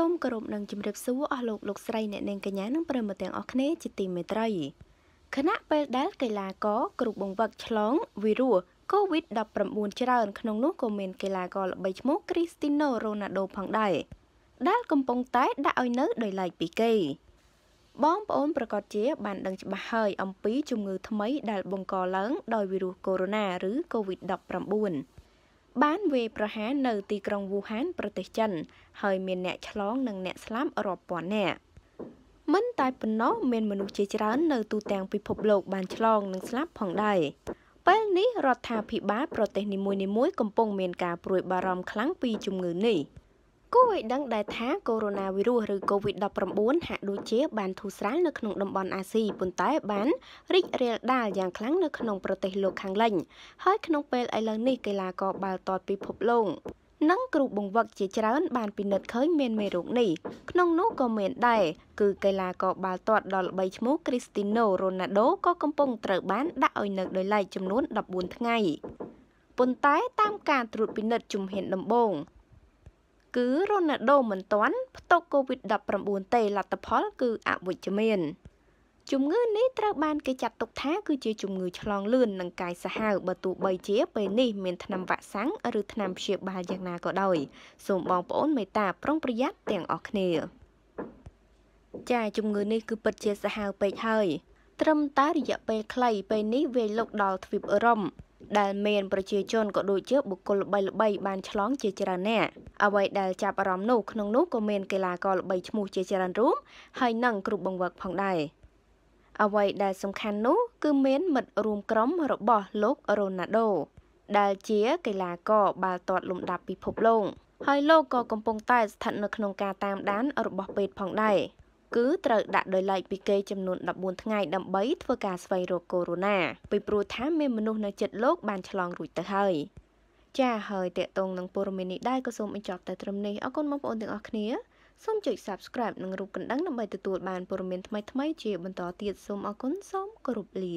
សូមគោរពនិងជម្រាបសួរអស់លោកលោកស្រីអ្នកនាងកញ្ញានិងប្រិមត្តទាំងអស់គ្នាជាទីមេត្រីខណៈពេលដែល កីឡាករគ្រូបង្វឹកឆ្លងវីរុស COVID-19 ច្រើនក្នុងនោះក៏មាន កីឡាករល្បីឈ្មោះ Cristiano Ronaldo ផងដែរដែលកំពុងតែដាក់ឲ្យនៅដោយឡែកពីគេ បងប្អូនប្រកាសជា បានដឹងច្បាស់ហើយអំពីជំងឺ ថ្មីដែលបង្កឡើងដោយវីរុសកូវីដ -19 ឬ COVID-19 បានវាយប្រហារនៅទីក្រុងវូហានប្រទេសចិនហើយមានអ្នកឆ្លងនិងអ្នកស្លាប់រាប់ពាន់នាក់មិនតែប៉ុណ្ណោះមានមនុស្សជាច្រើននៅទូទាំងពិភពលោកបានឆ្លងនិងស្លាប់ផងដែរពេលនេះរដ្ឋាភិបាលប្រទេសនីមួយៗកំពុងមានការព្រួយបារម្ភខ្លាំងពីជំងឺនេះ។គួរឲ្យដឹងដែរថាកូវីដ -19 ឬ COVID-19 ហាក់ដូចជាបានធូរស្រាលនៅក្នុងតំបន់អាស៊ីប៉ុន្តែបានរីករាលដាលយ៉ាងខ្លាំងនៅក្នុងប្រទេសលោកខាងលិចហើយក្នុងពេលឥឡូវនេះកីឡាករបាល់ទាត់ពិភពលោកនិងគ្រូបង្វឹកជាច្រើនបានពិនិត្យឃើញមានមេរោគនេះក្នុងនោះក៏មានដែរគឺកីឡាករបាល់ទាត់ដ៏ល្បីឈ្មោះ Cristiano Ronaldo ក៏កំពុងត្រូវបានដាក់ឲ្យនៅដោយឡែកចំនួន14ថ្ងៃប៉ុន្តែ តាមការត្រួតពិនិត្យជំហានដំបូងគឺរ៉ូណាល់ដូមិនទាន់ផ្ទុក COVID-19 ទេលទ្ធផល គឺអវិជ្ជមានជំងឺនេះត្រូវបានគេចាត់ទុកថា គឺជាជំងឺឆ្លងលឿននិងកាយសាហាវបើទោះបីជាពេលនេះមានថ្នាំវ៉ាក់សាំងឬថ្នាំព្យាបាលយ៉ាងណាក៏ដោយសូមបងប្អូនមេត្តាប្រុងប្រយ័ត្នទាំងអស់គ្នា ចាជំងឺនេះគឺពិតជាសាហាវពេកហើយត្រឹមតែរយៈពេលខ្លីពេលនេះវាលុកដល់ទ្វីបអឺរ៉ុបដែលមានប្រជាជនក៏ដូចជាបុគ្គលល្បីល្បីបានឆ្លងជាច្រើនអ្នកអ្វីដែល ចាប់អារម្មណ៍នោះក្នុងនោះក៏មាន កីឡាករល្បីឈ្មោះជាច្រើនរូបហើយនិងគ្រូបង្វឹកផងដែរអ្វីដែលសំខាន់នោះគឺមានមិត្តរួមក្រុមរបស់លោករ៉ូណាល់ដូដែលជា កីឡាករបាល់ទាត់លំដាប់ពិភពលោកហើយលោកក៏កំពុងតែស្ថិតនៅក្នុងការតាម ដាន របស់ពេទ្យផងដែរគឺត្រូវដាក់ដោយឡែកពីគេចំនួន14ថ្ងៃដើម្បីធ្វើការស្វែងរកកូវីដ -19 ពីព្រោះថាមានមនុស្សនៅជិតលោកបានឆ្លងរួចទៅហើយចាហើយតកតងនឹងព័ត៌មាននេះដែរក៏សូមបញ្ចប់តែត្រឹមនេះអរគុណបងប្អូនទាំងអស់គ្នាសូមចុច Subscribe និងរូបកណ្ដឹងដើម្បីទទួលបានព័ត៌មានថ្មីៗជាបន្តទៀតសូមអរគុណសូមគោរពលា